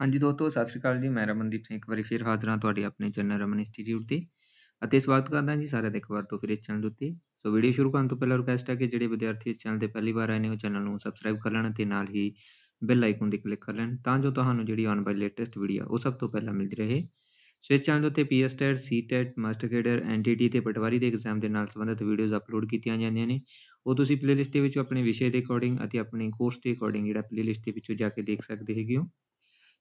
ਹਾਂਜੀ ਦੋਸਤੋ ਸਤਿ ਸ਼੍ਰੀ ਅਕਾਲ ਜੀ ਮੈਂ ਰਮਨਦੀਪ ਸਿੰਘ ਇੱਕ ਵਾਰੀ ਫਿਰ ਹਾਜ਼ਰ ਹਾਂ ਤੁਹਾਡੇ ਆਪਣੇ ਚੈਨਲ ਰਮਨ ਇੰਸਟੀਚਿਊਟ ਤੇ ਅਤੇ ਸਵਾਗਤ ਕਰਦਾ ਜੀ ਸਾਰਿਆਂ ਦਾ ਇੱਕ ਵਾਰ ਤੋਂ ਫਿਰ ਇਸ ਚੈਨਲ ਉੱਤੇ ਸੋ ਵੀਡੀਓ ਸ਼ੁਰੂ ਕਰਨ ਤੋਂ ਪਹਿਲਾਂ ਰਿਕਵੈਸਟ ਹੈ ਕਿ ਜਿਹੜੇ ਵਿਦਿਆਰਥੀ ਇਸ ਚੈਨਲ ਤੇ ਪਹਿਲੀ ਵਾਰ ਆਏ ਨੇ ਉਹ ਚੈਨਲ ਨੂੰ ਸਬਸਕ੍ਰਾਈਬ ਕਰ ਲੈਣ ਤੇ ਨਾਲ ਹੀ ਬੈਲ ਆਈਕਨ ਤੇ ਕਲਿੱਕ ਕਰ ਲੈਣ ਤਾਂ ਜੋ ਤੁਹਾਨੂੰ ਜਿਹੜੀ ਆਉਣ ਵਾਲੀ ਲੇਟੈਸਟ ਵੀਡੀਓ ਉਹ ਸਭ ਤੋਂ ਪਹਿਲਾਂ ਮਿਲਦੀ ਰਹੇ ਸੋ ਇਸ ਚੈਨਲ ਉੱਤੇ PS TET C TET master cadre NTT ਤੇ ਪਟਵਾਰੀ ਦੇ ਐਗਜ਼ਾਮ ਦੇ ਨਾਲ ਸੰਬੰਧਿਤ ਵੀਡੀਓਜ਼ ਅਪਲੋਡ ਕੀਤੀਆਂ ਜਾਂਦੀਆਂ ਨੇ ਉਹ ਤੁਸੀਂ ਪਲੇਲਿਸਟ ਦੇ ਵਿੱਚੋਂ ਆਪਣੇ ਵਿਸ਼ੇ ਦੇ ਅਕੋਰਡਿੰਗ ਅਤੇ ਆਪਣੇ ਕੋਰਸ ਦੇ ਅਕੋਰਡਿੰਗ ਜਿਹੜਾ ਪਲੇਲਿਸਟ ਦੇ ਵਿੱਚੋਂ ਜਾ ਕੇ ਦੇਖ ਸਕਦੇ ਹੈਗੇ ਹੋ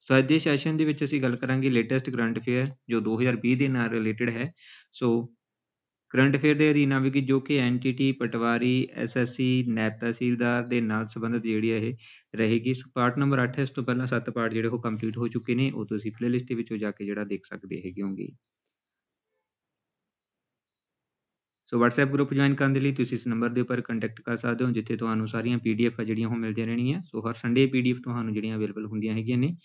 ਸੋ ਅੱਜ ਦੇ ਸੈਸ਼ਨ ਦੇ ਵਿੱਚ ਅਸੀਂ ਗੱਲ ਕਰਾਂਗੇ ਲੇਟੈਸਟ ਕਰੰਟ ਅਫੇਅਰ ਜੋ 2020 ਦੇ ਨਾਲ ਰਿਲੇਟਡ ਹੈ ਸੋ ਕਰੰਟ ਅਫੇਅਰ ਦੇ ਅਧੀਨ ਕਿ ਜੋ ਕਿ ਐਨਟੀਟੀ ਪਟਵਾਰੀ ਐਸਐਸਸੀ ਨੈਬ ਤਹਿਸੀਲਦਾਰ ਦੇ ਨਾਲ ਸੰਬੰਧਿਤ ਜਿਹੜੀ ਹੈ ਇਹ ਰਹੇਗੀ ਸੋ ਪਾਰਟ ਨੰਬਰ 8 ਇਸ ਤੋਂ ਪਹਿਲਾਂ 7 ਪਾਰਟ ਜਿਹੜੇ ਉਹ ਕੰਪਲੀਟ ਹੋ ਚੁੱਕੇ ਨੇ ਉਹ ਤੁਸੀਂ ਪਲੇਲਿਸਟ ਦੇ ਵਿੱਚੋਂ ਜਾ ਕੇ ਜਿਹੜਾ ਦੇਖ ਸਕਦੇ ਹੈਗੇ ਹੋਗੇ ਸੋ WhatsApp ਗਰੁੱਪ ਜੁਆਇਨ ਕਰਨ ਦੇ ਲਈ ਤੁਸੀਂ ਇਸ ਨੰਬਰ ਦੇ ਉੱਪਰ ਕੰਟੈਕਟ ਕਰ ਸਕਦੇ ਹੋ ਜਿੱਥੇ ਤੁਹਾਨੂੰ ਸਾਰੀਆਂ PDF ਜਿਹੜੀਆਂ ਉਹ ਮਿਲਦੀਆਂ ਰਹਿਣੀਆਂ ਸੋ ਹਰ ਸੰਡੇ PDF ਤੁਹਾਨੂੰ ਜਿਹੜੀਆਂ ਅਵੇਲੇਬਲ ਹੁੰਦੀਆਂ ਹੈਗੀਆਂ ਨੇ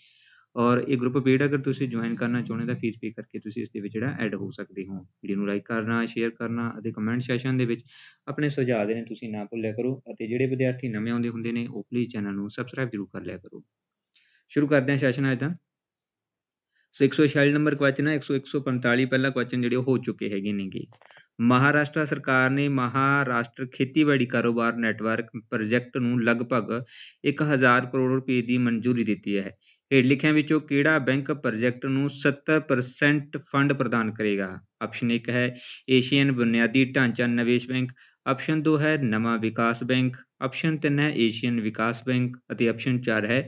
ਔਰ ਇਹ ਗਰੁੱਪ ਪੇਡ ਅਗਰ ਤੁਸੀਂ ਜੁਆਇਨ ਕਰਨਾ ਚਾਹੁੰਦੇ ਤਾਂ ਫੀਸ ਪੇ ਕਰਕੇ ਤੁਸੀਂ ਇਸ ਦੇ ਵਿੱਚ ਜਿਹੜਾ ਐਡ ਹੋ ਸਕਦੇ ਹੋ ਵੀਡੀਓ ਨੂੰ ਲਾਈਕ ਕਰਨਾ ਸ਼ੇਅਰ ਕਰਨਾ ਅਤੇ ਕਮੈਂਟ ਸੈਸ਼ਨ ਦੇ ਵਿੱਚ ਆਪਣੇ ਸੁਝਾਅ ਦੇਣੇ ਤੁਸੀਂ ਨਾ ਭੁੱਲਿਆ ਕਰੋ ਅਤੇ ਜਿਹੜੇ ਵਿਦਿਆਰਥੀ ਨਵੇਂ ਆਉਂਦੇ ਹੁੰਦੇ ਨੇ ਉਹ ਪਲੀਜ਼ ਚੈਨਲ ਨੂੰ ਸਬਸਕ੍ਰਾਈਬ ਜ਼ਰੂਰ ਕਰ ਲਿਆ ਕਰੋ ਸ਼ੁਰੂ ਕਰਦੇ ਹਾਂ ਸੈਸ਼ਨ ਅੱਜ ਦਾ ਸੋ 146 ਨੰਬਰ ਕੁਐਸਚਨ ਹੈ 100 145 ਪਹਿਲਾ ਕੁਐਸਚਨ ਜਿਹੜੇ ਹੋ ਚੁੱਕੇ ਹੈਗੇ ਨੇਗੇ ਮਹਾਰਾਸ਼ਟਰ ਸਰਕਾਰ ਨੇ ਮਹਾਰਾਸ਼ਟਰ ਖੇਤੀਬਾੜੀ ਕਾਰੋਬਾਰ ਨੈਟਵਰਕ ਪ੍ਰੋਜੈਕਟ ਨੂੰ ਲਗਭਗ 1000 ਕਰੋੜ ਰੁਪਏ ਦੀ ਮਨਜ਼ੂਰੀ ਦਿੱਤੀ ਹੈ ਹੇਠ ਲਿਖਿਆਂ ਵਿੱਚੋਂ ਕਿਹੜਾ ਬੈਂਕ ਪ੍ਰੋਜੈਕਟ ਨੂੰ ਸੱਤਰ ਫੰਡ ਪ੍ਰਦਾਨ ਕਰੇਗਾ ਆਪਸ਼ਨ ਇੱਕ ਹੈ ਏਸ਼ੀਅਨ ਬੁਨਿਆਦੀ ਢਾਂਚਾ ਨਿਵੇਸ਼ ਬੈਂਕ ਆਪਸ਼ਨ 2 ਹੈ ਨਵਾਂ ਵਿਕਾਸ ਬੈਂਕ ਆਪਸ਼ਨ 3 ਹੈ ਏਸ਼ੀਅਨ ਵਿਕਾਸ ਬੈਂਕ ਅਤੇ ਆਪਸ਼ਨ 4 ਹੈ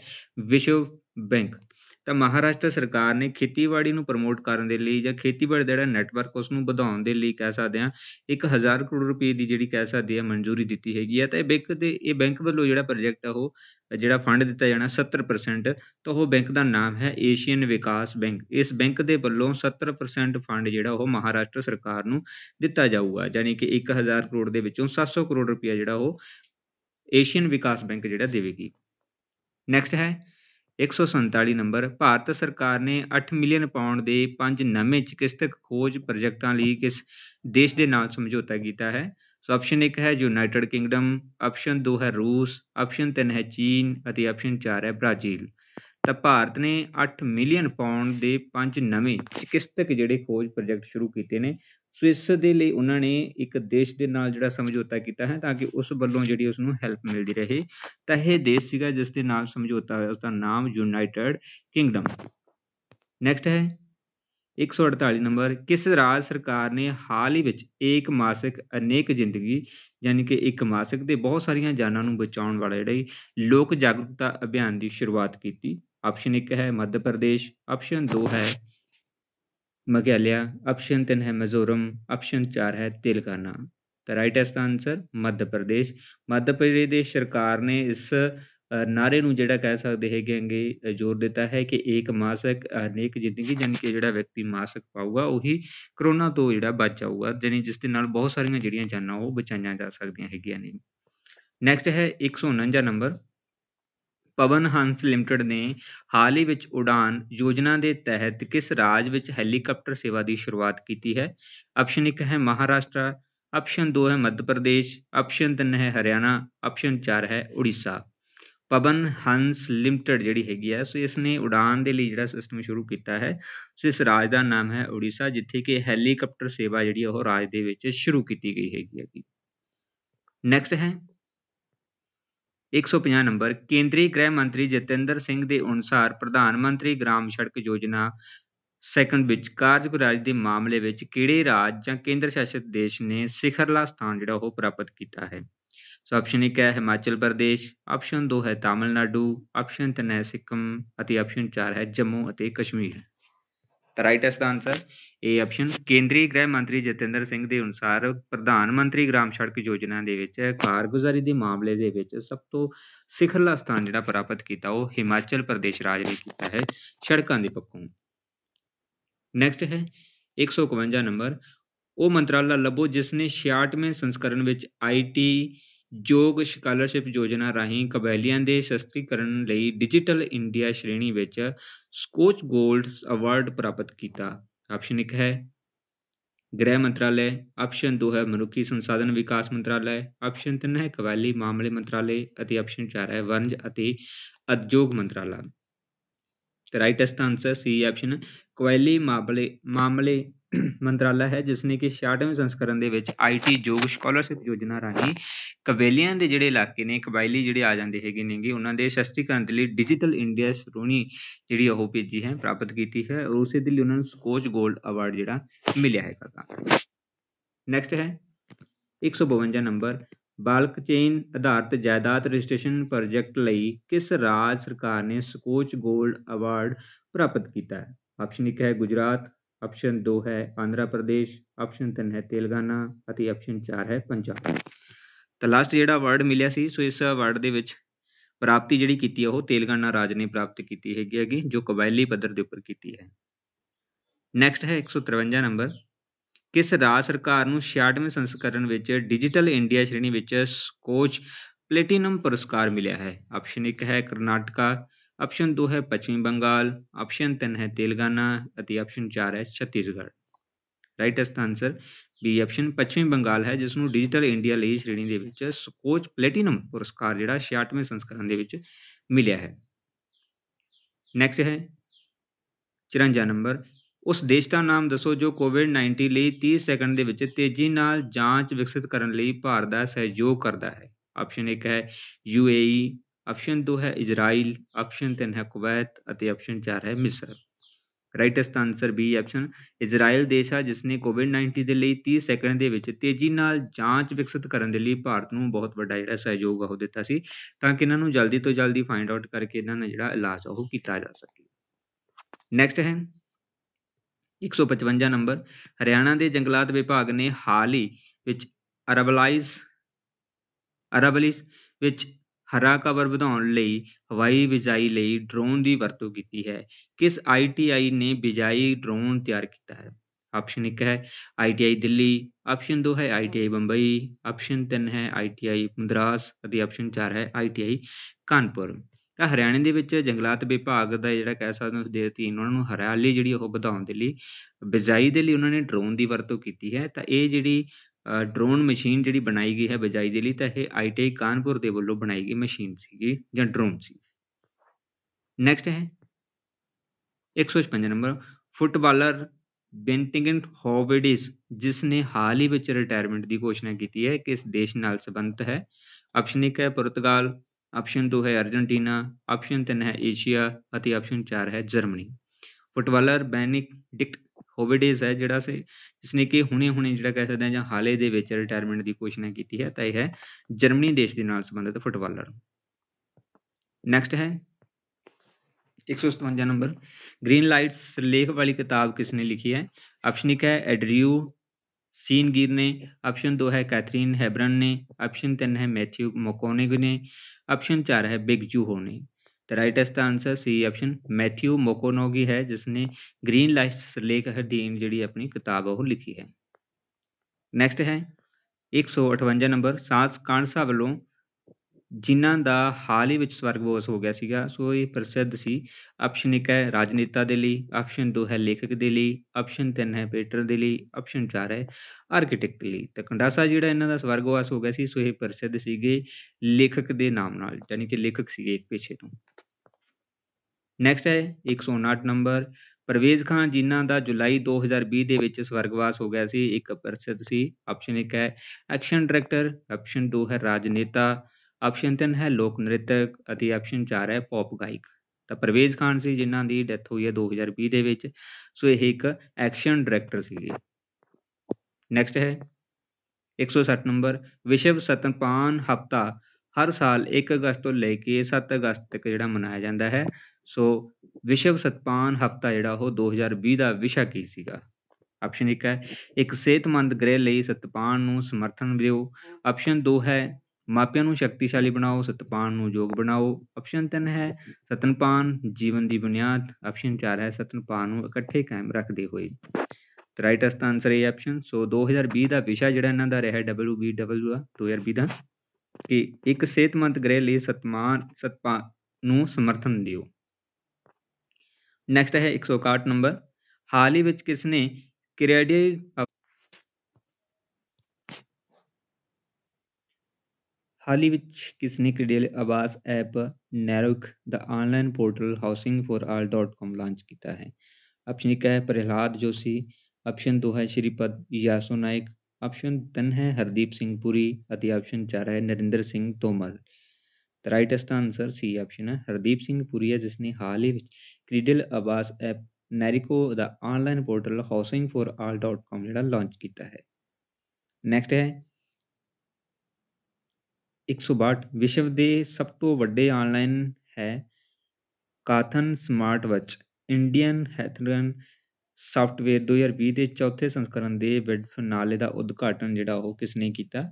ਵਿਸ਼ਵ ਬੈਂਕ ਤਾਂ ਮਹਾਰਾਸ਼ਟਰ ਸਰਕਾਰ ਨੇ ਖੇਤੀਬਾੜੀ ਨੂੰ ਪ੍ਰਮੋਟ ਕਰਨ ਦੇ ਲਈ ਜਾਂ ਖੇਤੀਬਾੜੀ ਦਾ ਜਿਹੜਾ ਨੈਟਵਰਕ ਉਸ ਨੂੰ ਵਧਾਉਣ ਦੇ ਲਈ ਕਹਿ ਸਕਦੇ ਹਾਂ ਇੱਕ ਹਜ਼ਾਰ ਕਰੋੜ ਰੁਪਏ ਦੀ ਜਿਹੜੀ ਕਹਿ ਸਕਦੇ ਆ ਮਨਜ਼ੂਰੀ ਦਿੱਤੀ ਹੈਗੀ ਹੈ ਤਾਂ ਇਹ ਬੈਂਕ ਦੇ ਇਹ ਬੈਂਕ ਵੱਲੋਂ ਜਿਹੜਾ ਪ੍ਰੋਜੈਕਟ ਆ ਉਹ ਜਿਹੜਾ ਫੰਡ ਦਿੱਤਾ ਜਾਣਾ 70% ਤਾਂ ਉਹ ਬੈਂਕ ਦਾ ਨਾਮ ਹੈ ਏਸ਼ੀਅਨ ਵਿਕਾਸ ਬੈਂਕ ਇਸ ਬੈਂਕ ਦੇ ਵੱਲੋਂ 70% ਫੰਡ ਜਿਹੜਾ ਉਹ ਮਹਾਰਾਸ਼ਟਰ ਸਰਕਾਰ ਨੂੰ ਦਿੱਤਾ ਜਾਊਗਾ ਯਾਨੀ ਕਿ 1000 ਕਰੋੜ ਦੇ ਵਿੱਚੋਂ 700 ਕਰੋੜ ਰੁਪਏ ਜਿਹੜਾ ਉਹ ਏਸ਼ੀਅਨ ਵਿਕਾਸ ਬੈਂਕ ਜਿਹੜਾ ਦੇਵੇਗੀ ਨੈਕਸਟ ਹੈ 147 ਨੰਬਰ ਭਾਰਤ ਸਰਕਾਰ ਨੇ 8 ਮਿਲੀਅਨ ਪਾਉਂਡ ਦੇ ਪੰਜ ਨਵੇਂ ਚਿਕਿਤਸਕ ਖੋਜ ਪ੍ਰੋਜੈਕਟਾਂ ਲਈ ਕਿਸ ਦੇਸ਼ ਦੇ ਨਾਲ ਸਮਝੌਤਾ ਕੀਤਾ ਹੈ ਸੋ ਆਪਸ਼ਨ 1 ਹੈ ਯੂਨਾਈਟਿਡ ਕਿੰਗਡਮ ਆਪਸ਼ਨ 2 ਹੈ ਰੂਸ ਆਪਸ਼ਨ 3 ਹੈ ਚੀਨ ਅਤੇ ਆਪਸ਼ਨ 4 ਹੈ ਬ੍ਰਾਜ਼ੀਲ ਤਾਂ ਭਾਰਤ ਨੇ 8 ਮਿਲੀਅਨ ਪਾਉਂਡ ਦੇ ਪੰਜ ਨਵੇਂ ਚਿਕਿਤਸਕ ਜਿਹੜੇ ਖੋਜ ਪ੍ਰੋਜੈਕਟ ਸ਼ੁਰੂ ਕੀਤੇ ਨੇ ਸੋ ਇਸ ਦੇ ਲਈ ਉਹਨਾਂ ਨੇ ਇੱਕ ਦੇਸ਼ ਦੇ ਨਾਲ ਜਿਹੜਾ ਸਮਝੌਤਾ ਕੀਤਾ ਹੈ ਤਾਂ ਕਿ ਉਸ ਵੱਲੋਂ ਜਿਹੜੀ ਉਸ ਨੂੰ ਹੈਲਪ ਮਿਲਦੀ ਰਹੇ ਤਾਂ ਇਹ ਦੇਸ਼ ਸੀਗਾ ਜਿਸ ਦੇ ਨਾਲ ਸਮਝੌਤਾ ਹੋਇਆ ਉਸ ਦਾ ਨਾਮ ਯੂਨਾਈਟਿਡ ਕਿੰਗਡਮ ਨੈਕਸਟ ਹੈ 148 ਨੰਬਰ ਕਿਸ ਰਾਜ ਸਰਕਾਰ ਨੇ ਹਾਲ ਹੀ ਵਿੱਚ ਏਕ ਮਾਸਿਕ ਅਨੇਕ ਜ਼ਿੰਦਗੀ ਯਾਨੀ ਕਿ ਇੱਕ ਮਾਸਿਕ ਦੇ ਬਹੁਤ ਸਾਰੀਆਂ ਜਾਨਾਂ ਨੂੰ ਬਚਾਉਣ ਵਾਲਾ ਜਿਹੜਾ ਲੋਕ ਜਾਗਰੂਕਤਾ ਅਭਿਆਨ ਦੀ ਸ਼ੁਰੂਆਤ ਕੀਤੀ ਆਪਸ਼ਨ 1 ਹੈ ਮੱਧ ਪ੍ਰਦੇਸ਼ ਆਪਸ਼ਨ 2 ਹੈ मेघालय ऑप्शन तीन है मिजोरम ऑप्शन चार है तेलंगाना तो राइट है इसका ਆਨਸਰ ਮੱਧ ਪ੍ਰਦੇਸ਼ ਮੱਧ ਪ੍ਰਦੇਸ਼ ਸਰਕਾਰ ਨੇ ਇਸ ਨਾਰੇ ਨੂੰ ਜਿਹੜਾ ਕਹਿ ਸਕਦੇ ਹੈਗੇ ਜ਼ੋਰ ਦਿੱਤਾ ਹੈ ਕਿ ਇੱਕ ਮਾਸਕ ਅਨੇਕ ਜ਼ਿੰਦਗੀ ਜਾਨੀ ਕਿ ਜਿਹੜਾ ਵਿਅਕਤੀ ਮਾਸਕ ਪਾਊਗਾ ਉਹੀ ਕਰੋਨਾ ਤੋਂ ਜਿਹੜਾ ਬਚ ਜਾਊਗਾ ਜਾਨੀ ਜਿਸ ਦੇ ਨਾਲ ਬਹੁਤ ਸਾਰੀਆਂ ਜਿਹੜੀਆਂ ਜਾਨਾਂ ਉਹ ਬਚਾਈਆਂ ਜਾ ਸਕਦੀਆਂ ਹੈਗੀਆਂ ਨੇ ਨੈਕਸਟ ਹੈ 149 ਨੰਬਰ ਪਵਨ ਹੰਸ ਲਿਮਟਿਡ ਨੇ ਹਾਲ ਹੀ ਵਿੱਚ ਉਡਾਨ ਯੋਜਨਾ ਦੇ ਤਹਿਤ ਕਿਸ ਰਾਜ ਵਿੱਚ ਹੈਲੀਕਾਪਟਰ ਸੇਵਾ ਦੀ ਸ਼ੁਰੂਆਤ ਕੀਤੀ ਹੈ ਆਪਸ਼ਨ 1 ਹੈ ਮਹਾਰਾਸ਼ਟਰ ਆਪਸ਼ਨ 2 ਹੈ ਮੱਧ ਪ੍ਰਦੇਸ਼ ਆਪਸ਼ਨ 3 ਹੈ ਹਰਿਆਣਾ ਆਪਸ਼ਨ 4 ਹੈ ਉੜੀਸਾ ਪਵਨ ਹੰਸ ਲਿਮਟਿਡ ਜਿਹੜੀ ਹੈਗੀ ਹੈ ਸੋ ਇਸ ਨੇ ਉਡਾਨ ਦੇ ਲਈ ਜਿਹੜਾ ਸਿਸਟਮ ਸ਼ੁਰੂ ਕੀਤਾ ਹੈ ਸੋ ਇਸ ਰਾਜ ਦਾ ਨਾਮ ਹੈ ਉੜੀਸਾ ਜਿੱਥੇ ਕਿ ਹੈਲੀਕਾਪਟਰ ਸੇਵਾ ਜਿਹੜੀ ਉਹ ਰਾਜ ਦੇ ਵਿੱਚ ਸ਼ੁਰੂ ਕੀਤੀ ਗਈ ਹੈਗੀ ਹੈ ਨੈਕਸਟ ਹੈ 150 ਨੰਬਰ ਕੇਂਦਰੀ ਗ੍ਰਹਿ ਮੰਤਰੀ ਜਤਿੰਦਰ ਸਿੰਘ ਦੇ ਅਨੁਸਾਰ ਪ੍ਰਧਾਨ ਮੰਤਰੀ ਗ੍ਰਾਮ ਸੜਕ ਯੋਜਨਾ ਸੈਕੰਡ ਵਿੱਚ ਕਾਰਜਗੁਜ਼ਾਰੀ ਦੇ ਮਾਮਲੇ ਵਿੱਚ ਕਿਹੜੇ ਰਾਜ ਜਾਂ ਕੇਂਦਰ ਸ਼ਾਸਿਤ ਦੇਸ਼ ਨੇ ਸਿਖਰਲਾ ਸਥਾਨ ਜਿਹੜਾ ਉਹ ਪ੍ਰਾਪਤ ਕੀਤਾ ਹੈ ਸੋ ਆਪਸ਼ਨ 1 ਹੈ ਹਿਮਾਚਲ ਪ੍ਰਦੇਸ਼ ਆਪਸ਼ਨ 2 ਹੈ ਤਾਮਿਲਨਾਡੂ ਆਪਸ਼ਨ 3 ਹੈ ਸਿੱਕਮ ਅਤੇ ਆਪਸ਼ਨ 4 ਹੈ ਜੰਮੂ ਅਤੇ ਕਸ਼ਮੀਰ ਤਾਂ ਰਾਈਟ ਇਸ ਦਾ ਆਨਸਰ ਏ ਆਪਸ਼ਨ ਕੇਂਦਰੀ ਗ੍ਰਹਿ ਮੰਤਰੀ ਜਤਿੰਦਰ ਸਿੰਘ ਦੇ ਅਨੁਸਾਰ ਪ੍ਰਧਾਨ ਮੰਤਰੀ ਗ੍ਰਾਮ ਸੜਕ ਯੋਜਨਾ ਦੇ ਵਿੱਚ ਕਾਰਗੁਜ਼ਾਰੀ ਦੇ ਮਾਮਲੇ ਦੇ ਵਿੱਚ ਸਭ ਤੋਂ ਸਿਖਰਲਾ ਸਥਾਨ ਜਿਹੜਾ ਪ੍ਰਾਪਤ ਕੀਤਾ ਉਹ ਹਿਮਾਚਲ ਪ੍ਰਦੇਸ਼ ਰਾਜ ਨੇ ਕੀਤਾ ਹੈ ਸੜਕਾਂ ਦੇ ਪੱਖੋਂ ਨੈਕਸਟ ਹੈ 151 ਨੰਬਰ ਉਹ ਮੰਤਰਾਲਾ ਲੱਭੋ ਜਿਸ ਨੇ 66ਵੇਂ ਸੰਸਕਰਣ ਵਿੱਚ ਆਈਟੀ ਯੋਗ ਸਕਾਲਰਸ਼ਿਪ ਯੋਜਨਾ ਰਾਹੀਂ ਕਬਾਇਲੀਆਂ ਦੇ ਸਸ਼ਕਤੀਕਰਨ ਲਈ ਡਿਜੀਟਲ ਇੰਡੀਆ ਸ਼੍ਰੇਣੀ ਵਿੱਚ ਸਕੋਚ ਗੋਲਡ ਅਵਾਰਡ ਪ੍ਰਾਪਤ ਕੀਤਾ ਆਪਸ਼ਨ 1 ਹੈ ਗ੍ਰਹਿ ਮੰਤਰਾਲੇ ਆਪਸ਼ਨ 2 ਹੈ ਮਨੁੱਖੀ ਸੰਸਾਧਨ ਵਿਕਾਸ ਮੰਤਰਾਲੇ ਆਪਸ਼ਨ 3 ਹੈ ਕਬਾਇਲੀ ਮਾਮਲੇ ਮੰਤਰਾਲੇ ਅਤੇ ਆਪਸ਼ਨ 4 ਹੈ ਵਣਜ ਅਤੇ ਉਦਯੋਗ ਮੰਤਰਾਲਾ ਤੇ ਰਾਈਟ ਆਨਸਰ ਸੀ ਆਪਸ਼ਨ ਕਬਾਇਲੀ ਮਾਮਲੇ ਮਾਮਲੇ ਮੰਤਰਾਲਾ ਹੈ ਜਿਸ ਨੇ ਕਿ 66ਵੇਂ ਸੰਸਕਰਨ ਦੇ ਵਿੱਚ ਆਈਟੀ ਯੋਗ ਸਕਾਲਰਸ਼ਿਪ ਯੋਜਨਾ ਰਾਹੀਂ ਕਬੇਲਿਆਂ ਦੇ ਜਿਹੜੇ ਇਲਾਕੇ ਨੇ ਕਬਾਇਲੀ ਜਿਹੜੇ ਆ ਜਾਂਦੇ ਹੈਗੇ ਨੇਗੇ ਉਹਨਾਂ ਦੇ ਸਸ਼ਤੀਕਰਨ ਦੇ ਲਈ ਡਿਜੀਟਲ ਇੰਡੀਆ ਸ਼੍ਰੋਣੀ ਜਿਹੜੀ ਉਹ ਭੇਜੀ ਹੈ ਪ੍ਰਾਪਤ ਕੀਤੀ ਹੈ ਔਰ ਉਸੇ ਦੇ ਲਈ ਉਹਨਾਂ ਨੂੰ ਸਕੋਚ 골ਡ ਅਵਾਰਡ ਜਿਹੜਾ ਮਿਲਿਆ ਹੈਗਾ ਨੈਕਸਟ ਹੈ 152 ਨੰਬਰ ਬਾਲਕ ਚੇਨ ਆਧਾਰਿਤ ਜਾਇਦਾਦ ਰਜਿਸਟ੍ਰੇਸ਼ਨ ਪ੍ਰੋਜੈਕਟ ਲਈ ਕਿਸ ਰਾਜ ਸਰਕਾਰ ਨੇ ਸਕੋਚ 골ਡ ਅਵਾਰਡ ਪ੍ਰਾਪਤ ਕੀਤਾ ਹੈ ਆਪਸ਼ਨ 1 ਹੈ ਗੁਜਰਾਤ ਆਪਸ਼ਨ 2 ਹੈ ਆਂਧਰਾ ਪ੍ਰਦੇਸ਼ ਆਪਸ਼ਨ 3 ਹੈ ਤੇਲੰਗਾਨਾ ਅਤੇ ਆਪਸ਼ਨ 4 ਹੈ ਪੰਜਾਬ ਤਾਂ ਲਾਸਟ ਜਿਹੜਾ ਵਰਡ ਮਿਲਿਆ ਸੀ ਸੋ ਇਸ ਵਰਡ ਦੇ ਵਿੱਚ ਪ੍ਰਾਪਤੀ ਜਿਹੜੀ ਕੀਤੀ ਹੈ ਉਹ ਤੇਲੰਗਾਨਾ ਰਾਜ ਨੇ ਪ੍ਰਾਪਤ ਕੀਤੀ ਹੈਗੀ ਹੈਗੀ ਜੋ ਕਬਾਇਲੀ ਪੱਧਰ ਦੇ ਉੱਪਰ ਕੀਤੀ ਹੈ ਨੈਕਸਟ ਹੈ 153 ਨੰਬਰ ਕਿਸ ਰਾਜ ਸਰਕਾਰ ਨੂੰ 66ਵੇਂ ਸੰਸਕਰਣ ਵਿੱਚ ਡਿਜੀਟਲ ਇੰਡੀਆ ਸ਼੍ਰੇਣੀ ਵਿੱਚ ਸਕੋਚ ਪਲੈਟੀਨਮ ਪੁਰਸਕਾਰ ਮਿਲਿਆ ਹੈ ਆਪਸ਼ਨ 1 ਹੈ ਕਰਨਾਟਕਾ ਆਪਸ਼ਨ 2 ਹੈ ਪੱਛਮੀ ਬੰਗਾਲ ਆਪਸ਼ਨ 3 ਹੈ ਤੇਲਗਾਨਾ ਅਤੇ ਆਪਸ਼ਨ 4 ਹੈ ਛੱਤੀਸਗੜ੍ਹ ਰਾਈਟਸਟ ਇਸ ਆਨਸਰ ਬੀ ਆਪਸ਼ਨ ਪੱਛਮੀ ਬੰਗਾਲ ਹੈ ਜਿਸ ਨੂੰ ਡਿਜੀਟਲ ਇੰਡੀਆ ਲਈ ਸ਼੍ਰੇਣੀ ਦੇ ਵਿੱਚ ਸਕੋਚ ਪਲੈਟੀਨਮ ਪੁਰਸਕਾਰ ਜਿਹੜਾ 66ਵੇਂ ਸੰਸਕਰਣ ਦੇ ਵਿੱਚ ਮਿਲਿਆ ਹੈ ਨੈਕਸਟ ਹੈ 54 ਨੰਬਰ ਉਸ ਦੇਸ਼ ਦਾ ਨਾਮ ਦੱਸੋ ਜੋ ਕੋਵਿਡ-19 ਲਈ 30 ਸੈਕਿੰਡ ਦੇ ਵਿੱਚ ਤੇਜ਼ੀ ਨਾਲ ਜਾਂਚ ਵਿਕਸਿਤ ਕਰਨ ਲਈ ਭਾਰਤ ਦਾ ਸਹਿਯੋਗ ਕਰਦਾ ਹੈ ਆਪਸ਼ਨ 1 ਹੈ ਯੂਏਈ ਆਪਸ਼ਨ 2 ਹੈ ਇਜ਼ਰਾਈਲ ਆਪਸ਼ਨ 3 ਹੈ ਕੁਵੈਤ ਅਤੇ ਆਪਸ਼ਨ 4 ਹੈ ਮਿਸਰ rightest answer B option Israel ਦੇਸ਼ ਆ ਜਿਸ ਨੇ ਕੋਵਿਡ-19 ਦੇ ਲਈ 30 ਸੈਕਿੰਡ ਦੇ ਵਿੱਚ ਤੇਜ਼ੀ ਨਾਲ ਜਾਂਚ ਵਿਕਸਿਤ ਕਰਨ ਦੇ ਲਈ ਭਾਰਤ ਨੂੰ ਬਹੁਤ ਵੱਡਾ ਜਿਹੜਾ ਸਹਿਯੋਗ ਉਹ ਦਿੱਤਾ ਸੀ ਤਾਂ ਕਿ ਇਹਨਾਂ ਨੂੰ ਜਲਦੀ ਤੋਂ ਜਲਦੀ ਫਾਈਂਡ ਆਊਟ ਕਰਕੇ ਇਹਨਾਂ ਦਾ ਜਿਹੜਾ ਇਲਾਜ ਉਹ ਕੀਤਾ ਜਾ ਸਕੇ ਨੈਕਸਟ ਹੈ 155 ਨੰਬਰ ਹਰਿਆਣਾ ਦੇ ਜੰਗਲਾਤ ਵਿਭਾਗ ਨੇ ਹਾਲ ਹੀ ਵਿੱਚ ਅਰਬਲਾਈਜ਼ ਅਰਬਲਿਸ ਵਿੱਚ ਹਰਾ ਕਵਰ ਵਧਾਉਣ ਲਈ ਹਵਾਈ ਵਿਜਾਈ ਲਈ ਡਰੋਨ ਦੀ ਵਰਤੋਂ ਕੀਤੀ ਹੈ ਕਿਸ ਆਈਟੀਆਈ ਨੇ ਵਿਜਾਈ ਡਰੋਨ ਤਿਆਰ ਕੀਤਾ ਹੈ ਆਪਸ਼ਨ 1 ਹੈ ਆਈਟੀਆਈ ਦਿੱਲੀ ਆਪਸ਼ਨ 2 ਹੈ ਆਈਟੀਆਈ ਬੰਬਈ ਆਪਸ਼ਨ 3 ਹੈ ਆਈਟੀਆਈ ਮਦਰਾਸ ਅਤੇ ਆਪਸ਼ਨ 4 ਹੈ ਆਈਟੀਆਈ ਕਾਨਪੁਰ ਤਾਂ ਹਰਿਆਣੇ ਦੇ ਵਿੱਚ ਜੰਗਲਾਤ ਵਿਭਾਗ ਦਾ ਜਿਹੜਾ ਕਹਿ ਸਕਦੇ ਹਾਂ ਦੇ ਅਧੀਨ ਉਹਨਾਂ ਨੂੰ ਹਰਿਆਲੀ ਜਿਹੜੀ ਉਹ ਵਧਾਉਣ ਦੇ ਲਈ ਵਿਜਾਈ ਦੇ ਲਈ ਉਹਨਾਂ ਨੇ ਡਰੋਨ ਦੀ ਵਰਤੋਂ ਕੀਤੀ ਹੈ ਤਾਂ ਇਹ ਜਿਹੜੀ ਡਰੋਨ ਮਸ਼ੀਨ ਜਿਹੜੀ ਬਣਾਈ ਗਈ ਹੈ ਬਜਾਈ ਦੇ ਲਈ ਤਾਂ ਇਹ ਆਈਟੀ ਕਾਨਪੁਰ ਦੇ ਵੱਲੋਂ ਬਣਾਈ ਗਈ ਮਸ਼ੀਨ ਸੀਗੀ ਜਾਂ ਡਰੋਨ ਸੀ ਨੈਕਸਟ ਹੈ 156 ਨੰਬਰ ਫੁੱਟਬਾਲਰ ਬੈਂਟਿੰਗਨ ਹੋਵਿਡਿਸ ਜਿਸ ਨੇ ਹਾਲ ਹੀ ਵਿੱਚ ਰਿਟਾਇਰਮੈਂਟ ਦੀ ਘੋਸ਼ਣਾ ਕੀਤੀ ਹੈ ਕਿਸ ਦੇਸ਼ ਨਾਲ ਸੰਬੰਧਿਤ ਹੈ ਆਪਸ਼ਨ 1 ਹੈ ਪੁਰਤਗਾਲ ਆਪਸ਼ਨ 2 ਹੈ ਅਰਜنٹੀਨਾ ਆਪਸ਼ਨ 3 ਹੈ ਏਸ਼ੀਆ ਅਤੇ ਆਪਸ਼ਨ 4 ਹੈ ਜਰਮਨੀ ਫੁੱਟਬਾਲਰ ਬੈਨਿਕ ਡਿਕਟ ਹੋਵਿਡਿਸ ਹੈ ਜਿਹੜਾ ਸੇ ਜਿਸਨੇ ਕਿ ਹੁਣੇ-ਹੁਣੇ ਜਿਹੜਾ ਕਹਿ ਸਕਦੇ ਹਾਂ ਜਾਂ ਹਾਲੇ ਦੇ ਵਿੱਚ ਰਿਟਾਇਰਮੈਂਟ ਦੀ ਘੋਸ਼ਣਾ ਕੀਤੀ ਹੈ ਤਾਂ ਇਹ ਹੈ ਜਰਮਨੀ ਦੇਸ਼ ਦੇ ਨਾਲ ਸੰਬੰਧਿਤ ਫੁੱਟਬਾਲਰ ਨੈਕਸਟ ਹੈ 157 ਨੰਬਰ ਗ੍ਰੀਨ ਲਾਈਟਸ ਲੇਖ ਵਾਲੀ ਕਿਤਾਬ ਕਿਸ ਨੇ ਲਿਖੀ ਹੈ ਆਪਸ਼ਨ 1 ਹੈ ਐਡਰਿਊ ਸੀਨਗੀਰ ਨੇ ਆਪਸ਼ਨ 2 ਹੈ ਕੈਥਰੀਨ ਹੈਬਰਨ ਨੇ ਆਪਸ਼ਨ 3 ਹੈ ਮੈਥਿਊ ਮੋਕੋਨਿਗ ਨੇ ਆਪਸ਼ਨ 4 ਹੈ ਬਿਗ ਜੂਹੋ ਨੇ The right answer C option Matthew ਮੋਕੋਨੋਗੀ ਹੈ ਜਿਸਨੇ ਗ੍ਰੀਨ ਲਾਈਟਸ ਸਿਰਲੇਖ ਹਰਦੀਨ ਜਿਹੜੀ ਆਪਣੀ ਕਿਤਾਬ ਉਹ ਲਿਖੀ ਹੈ ਨੈਕਸਟ ਹੈ 158 ਨੰਬਰ ਸਾਸ ਕਾਂਸਾ ਵੱਲੋਂ ਜਿਨ੍ਹਾਂ ਦਾ ਹਾਲ ਹੀ ਵਿੱਚ ਸਵਰਗਵਾਸ ਹੋ ਗਿਆ ਸੀਗਾ ਸੋ ਇਹ ਪ੍ਰਸਿੱਧ ਸੀ ਆਪਸ਼ਨ 1 ਹੈ ਰਾਜਨੀਤਾ ਦੇ ਲਈ ਆਪਸ਼ਨ 2 ਹੈ ਲੇਖਕ ਦੇ ਲਈ ਆਪਸ਼ਨ 3 ਹੈ ਪੇਟਰ ਦੇ ਲਈ ਆਪਸ਼ਨ 4 ਹੈ ਆਰਕੀਟੈਕਟ ਲਈ ਤਾਂ ਕੰਡਾਸਾ ਜਿਹੜਾ ਇਹਨਾਂ ਦਾ ਸਵਰਗਵਾਸ ਹੋ ਗਿਆ ਸੀ ਸੋ ਇਹ ਪ੍ਰਸਿੱਧ ਸੀਗੇ ਲੇਖਕ ਦੇ ਨਾਮ ਨਾਲ ਯਾਨੀ ਕਿ ਲੇਖਕ ਸੀਗੇ ਇੱਕ ਪੇਸ਼ੇ ਤੋਂ ਨੈਕਸਟ ਹੈ 159 ਨੰਬਰ ਪਰਵੇਜ਼ ਖਾਨ ਜਿਨ੍ਹਾਂ ਦਾ ਜੁਲਾਈ 2020 ਦੇ ਵਿੱਚ ਸਵਰਗਵਾਸ ਹੋ ਗਿਆ ਸੀ ਇੱਕ ਪ੍ਰਸਿੱਧ ਸੀ ਆਪਸ਼ਨ 1 ਹੈ ਐਕਸ਼ਨ ਡਾਇਰੈਕਟਰ ਆਪਸ਼ਨ 2 ਹੈ ਰਾਜਨੇਤਾ ਆਪਸ਼ਨ 3 ਹੈ ਲੋਕ ਨ੍ਰਿਤਕ ਅਤੇ ਆਪਸ਼ਨ 4 ਹੈ ਪੌਪ ਗਾਇਕ ਤਾਂ ਪਰਵੇਜ਼ ਖਾਨ ਸੀ ਜਿਨ੍ਹਾਂ ਦੀ ਡੈਥ ਹੋਈ ਹੈ 2020 ਦੇ ਵਿੱਚ ਸੋ ਇਹ ਇੱਕ ਐਕਸ਼ਨ ਡਾਇਰੈਕਟਰ ਸੀਗੇ ਨੈਕਸਟ ਹੈ 160 ਨੰਬਰ ਵਿਸ਼ਵ ਸਤਨਪਾਨ ਹਫਤਾ ਹਰ ਸਾਲ 1 ਅਗਸਤ ਤੋਂ ਲੈ ਕੇ 7 ਅਗਸਤ ਤੱਕ ਜਿਹੜਾ ਮਨਾਇਆ ਜਾਂਦਾ ਹੈ ਸੋ ਵਿਸ਼ਵ ਸਤਪਾਨ ਹਫ਼ਤਾ ਜਿਹੜਾ ਉਹ 2020 ਦਾ ਵਿਸ਼ਾ ਕੀ ਸੀਗਾ ਆਪਸ਼ਨ 1 ਹੈ ਇੱਕ ਸਿਹਤਮੰਦ ਗ੍ਰਹਿ ਲਈ ਸਤਪਾਨ ਨੂੰ ਸਮਰਥਨ ਦਿਓ ਆਪਸ਼ਨ 2 ਹੈ ਮਾਪਿਆਂ ਨੂੰ ਸ਼ਕਤੀਸ਼ਾਲੀ ਬਣਾਓ ਸਤਪਾਨ ਨੂੰ ਯੋਗ ਬਣਾਓ ਆਪਸ਼ਨ 3 ਹੈ ਸਤਨਪਾਨ ਜੀਵਨ ਦੀ ਬੁਨਿਆਦ ਆਪਸ਼ਨ 4 ਹੈ ਸਤਨਪਾਨ ਨੂੰ ਇਕੱਠੇ ਕਾਇਮ ਰੱਖਦੇ ਹੋਏ ਰਾਈਟ ਆਨਸਰ ਇਹ ਆਪਸ਼ਨ ਸੋ 2020 ਦਾ ਵਿਸ਼ਾ ਜਿਹੜਾ ਇਹਨਾਂ ਦਾ ਰਿਹਾ ਹੈ WBW ਦਾ 2020 ਦਾ ਕਿ ਇੱਕ ਸਿਹਤਮੰਦ ਗ੍ਰਹਿ ਲਈ ਸਤਮਾਨ ਸਤਪਾ ਨੂੰ ਸਮਰਥਨ ਦਿਓ ਨੈਕਸਟ ਹੈ 161 ਨੰਬਰ ਹਾਲ ਹੀ ਵਿੱਚ ਕਿਸਨੇ ਹਾਲ ਹੀ ਵਿੱਚ ਕਿਸਨੇ ਕ੍ਰੈਡਲ ਆਵਾਸ ਐਪ ਨੈਰੋਕ ਦਾ ਆਨਲਾਈਨ ਪੋਰਟਲ housingforall.com ਲਾਂਚ ਕੀਤਾ ਹੈ ऑप्शन 1 ਹੈ ਪ੍ਰਹਿਲਾਦ ਜੋਸ਼ੀ ऑप्शन 2 ਹੈ ਸ਼੍ਰੀਪਦ यासो ਆਪਸ਼ਨ 3 ਹੈ ਹਰਦੀਪ ਸਿੰਘ ਪੁਰੀ ਅਤੇ ਆਪਸ਼ਨ 4 ਹੈ ਨਰਿੰਦਰ ਸਿੰਘ तोमर ਦਾ राइट इसका ਸੀ ਆਪਸ਼ਨ ਹੈ ਹਰਦੀਪ ਸਿੰਘ सिंह पुरी है ਹਾਲ ਹੀ ਵਿੱਚ ਕ੍ਰੀਡਲ ਆਵਾਸ ਐਪ ਨੈਰਿਕੋ ਦਾ ਆਨਲਾਈਨ ਪੋਰਟਲ housingforall.com ਜਿਹੜਾ ਲਾਂਚ ਕੀਤਾ ਹੈ ਨੈਕਸਟ ਹੈ 162 ਵਿਸ਼ਵ ਦੇ ਸਭ ਤੋਂ ਵੱਡੇ ਆਨਲਾਈਨ ਹੈ ਕਾਥਨ ਸਮਾਰਟ ਵਾਚ ਇੰਡੀਅਨ ਹੈਥਰਨ ਸਾਫਟਵੇਅਰ 2020 ਦੇ ਚੌਥੇ ਸੰਸਕਰਨ ਦੇ ਵੈਬ ਫਨਾਲੇ ਦਾ ਉਦਘਾਟਨ ਜਿਹੜਾ ਉਹ ਕਿਸ ਨੇ ਕੀਤਾ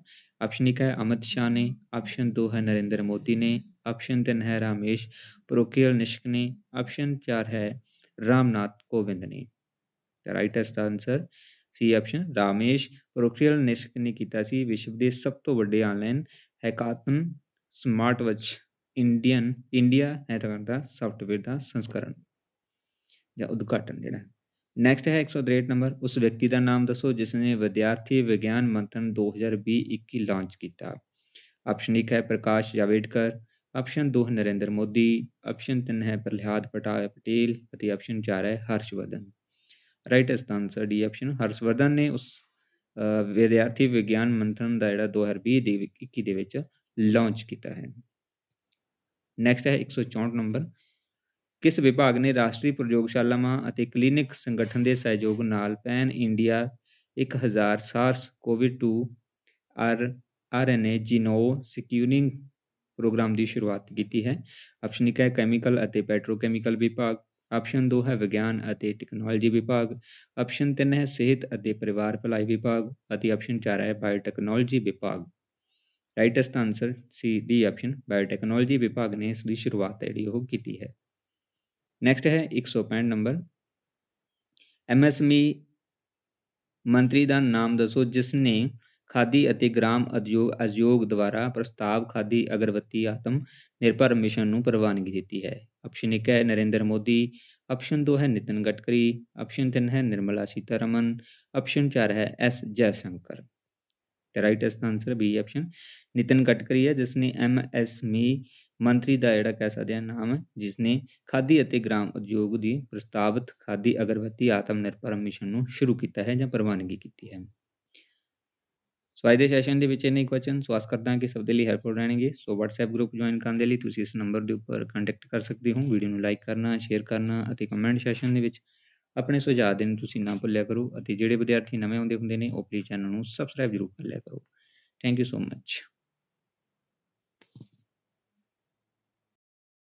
ਆਪਸ਼ਨ 1 ਹੈ ਅਮਿਤ ਸ਼ਾਹ ਨੇ ਆਪਸ਼ਨ 2 ਹੈ ਨਰਿੰਦਰ ਮੋਦੀ ਨੇ ਆਪਸ਼ਨ 3 ਹੈ ਰਾਮੇਸ਼ ਪ੍ਰੋਕਿਅਲ ਨਿਸ਼ਕ ਨੇ ਆਪਸ਼ਨ 4 ਹੈ ਰਾਮਨਾਥ ਕੋਵਿੰਦ ਨੇ ਤਾਂ ਰਾਈਟ ਦਾ answer C option Ramesh Pokhriyal Nishank ਨੇ ਕੀਤਾ ਸੀ ਵਿਸ਼ਵ ਦੇ ਸਭ ਤੋਂ ਵੱਡੇ online hackathon smart watch Indian India ਹੈ ਤਾਂ ਦਾ ਸਾਫਟਵੇਅਰ ਦਾ ਸੰਸਕਰਨ ਜਾਂ ਉਦਘਾਟਨ ਜਿਹੜਾ ਨੈਕਸਟ ਹੈ 163 ਨੰਬਰ ਉਸ ਵਿਅਕਤੀ ਦਾ ਨਾਮ ਦੱਸੋ ਜਿਸ ਨੇ ਵਿਦਿਆਰਥੀ ਵਿਗਿਆਨ ਮੰਥਨ 2020-21 ਲਾਂਚ ਕੀਤਾ ਆਪਸ਼ਨ 1 ਹੈ ਪ੍ਰਕਾਸ਼ ਜਾਵੇਡਕਰ ਆਪਸ਼ਨ 2 ਨਰਿੰਦਰ ਮੋਦੀ ਆਪਸ਼ਨ 3 ਹੈ ਪ੍ਰਹਿਲਾਦ ਪਟੇਲ ਅਤੇ ਆਪਸ਼ਨ 4 ਹੈ ਹਰਸ਼ਵਰਧਨ ਰਾਈਟ ਇਸ ਦਾ ਆਨਸਰ ਡੀ ਆਪਸ਼ਨ ਹਰਸ਼ਵਰਧਨ ਨੇ ਉਸ ਵਿਦਿਆਰਥੀ ਵਿਗਿਆਨ ਮੰਥਨ ਦਾ ਜਿਹੜਾ 2020 21 ਦੇ ਵਿੱਚ ਲਾਂਚ ਕੀਤਾ ਹੈ ਨੈਕਸਟ ਹੈ 164 ਨੰਬਰ ਇਸ ਵਿਭਾਗ ਨੇ ਰਾਸ਼ਟਰੀ ਪ੍ਰਯੋਗਸ਼ਾਲਾਵਾਂ ਅਤੇ clinic ਸੰਗਠਨ ਦੇ ਸਹਿਯੋਗ ਨਾਲ pan India ਇੱਕ ਹਜ਼ਾਰ SARS COVID two R RNA genome sequencing program ਦੀ ਸ਼ੁਰੂਆਤ ਕੀਤੀ ਹੈ option ਇੱਕ ਹੈ chemical ਅਤੇ petrochemical ਵਿਭਾਗ option ਦੋ ਹੈ ਵਿਗਿਆਨ ਅਤੇ technology ਵਿਭਾਗ option ਤਿੰਨ ਹੈ ਸਿਹਤ ਅਤੇ ਪਰਿਵਾਰ ਭਲਾਈ ਵਿਭਾਗ ਅਤੇ option ਚਾਰ ਹੈ biotechnology ਵਿਭਾਗ right ਇਸ ਦਾ answer ਸੀ d option biotechnology ਵਿਭਾਗ ਨੇ ਇਸ ਦੀ ਸ਼ੁਰੂਆਤ ਜਿਹੜੀ ਉਹ ਕੀਤੀ ਹੈ ਨੈਕਸਟ ਹੈ 165 ਨੰਬਰ ਐਮਐਸਐਮਈ ਮੰਤਰੀ ਦਾ ਨਾਮ ਦੱਸੋ ਜਿਸ ਨੇ ਖਾਦੀ ਅਤੇ ਗ੍ਰਾਮ ਉਦਯੋਗ ਅਯੋਗ ਦੁਆਰਾ ਪ੍ਰਸਤਾਵ ਖਾਦੀ ਅਗਰਵਤੀ ਆਤਮ ਨਿਰਭਰ ਮਿਸ਼ਨ ਨੂੰ ਪ੍ਰਵਾਨਗੀ ਦਿੱਤੀ ਹੈ ਆਪਸ਼ਨ 1 ਹੈ ਨਰਿੰਦਰ ਮੋਦੀ ਆਪਸ਼ਨ 2 ਹੈ ਨਿਤਿਨ ਗਟਕਰੀ ਆਪਸ਼ਨ 3 ਹੈ ਨਿਰਮਲਾ ਸੀਤਾਰਮਨ ਆਪਸ਼ਨ 4 ਹੈ ਐਸ ਜੈਸ਼ੰਕਰ ਤੇ right answer B option Nitin Gadkari ਹੈ ਜਿਸ ਨੇ ਐਮਐਸਐਮਈ ਮੰਤਰੀ ਦਾ ਜਿਹੜਾ ਕਹਿ ਸਕਦੇ ਹਾਂ ਨਾਮ ਹੈ ਜਿਸਨੇ ਖਾਦੀ ਅਤੇ ਗ੍ਰਾਮ ਉਦਯੋਗ ਦੀ ਪ੍ਰਸਤਾਵਿਤ ਖਾਦੀ ਅਗਰਬੱਤੀ ਆਤਮ ਨਿਰਭਰ ਮਿਸ਼ਨ ਨੂੰ ਸ਼ੁਰੂ ਕੀਤਾ ਹੈ ਜਾਂ ਪ੍ਰਵਾਨਗੀ ਕੀਤੀ ਹੈ ਸੋ ਅੱਜ ਦੇ ਸੈਸ਼ਨ ਦੇ ਵਿੱਚ ਇੰਨੇ ਕੁਐਸਚਨ ਸਵਾਸ ਕਰਦਾ ਹਾਂ ਕਿ ਸਭ ਦੇ ਲਈ ਹੈਲਪਫੁਲ ਰਹਿਣਗੇ ਸੋ WhatsApp ਗਰੁੱਪ ਜੁਆਇਨ ਕਰਨ ਦੇ ਲਈ ਤੁਸੀਂ ਇਸ ਨੰਬਰ ਦੇ ਉੱਪਰ ਕੰਟੈਕਟ ਕਰ ਸਕਦੇ ਹੋ ਵੀਡੀਓ ਨੂੰ ਲਾਈਕ ਕਰਨਾ ਸ਼ੇਅਰ ਕਰਨਾ ਅਤੇ ਕਮੈਂਟ ਸੈਸ਼ਨ ਦੇ ਵਿੱਚ ਆਪਣੇ ਸੁਝਾਅ ਦੇਣ ਤੁਸੀਂ ਨਾ ਭੁੱਲਿਆ ਕਰੋ ਅਤੇ ਜਿਹੜੇ ਵਿਦਿਆਰਥੀ ਨਵੇਂ ਆਉਂਦੇ ਹੁੰਦੇ ਨੇ ਉਹ ਪਲੀਜ਼ ਚੈਨਲ ਨੂੰ ਸਬਸਕ੍ਰਾਈਬ ਜ਼ਰੂਰ ਕਰ ਲਿਆ ਕਰੋ ਥੈਂਕ ਯੂ ਸੋ ਮੱਚ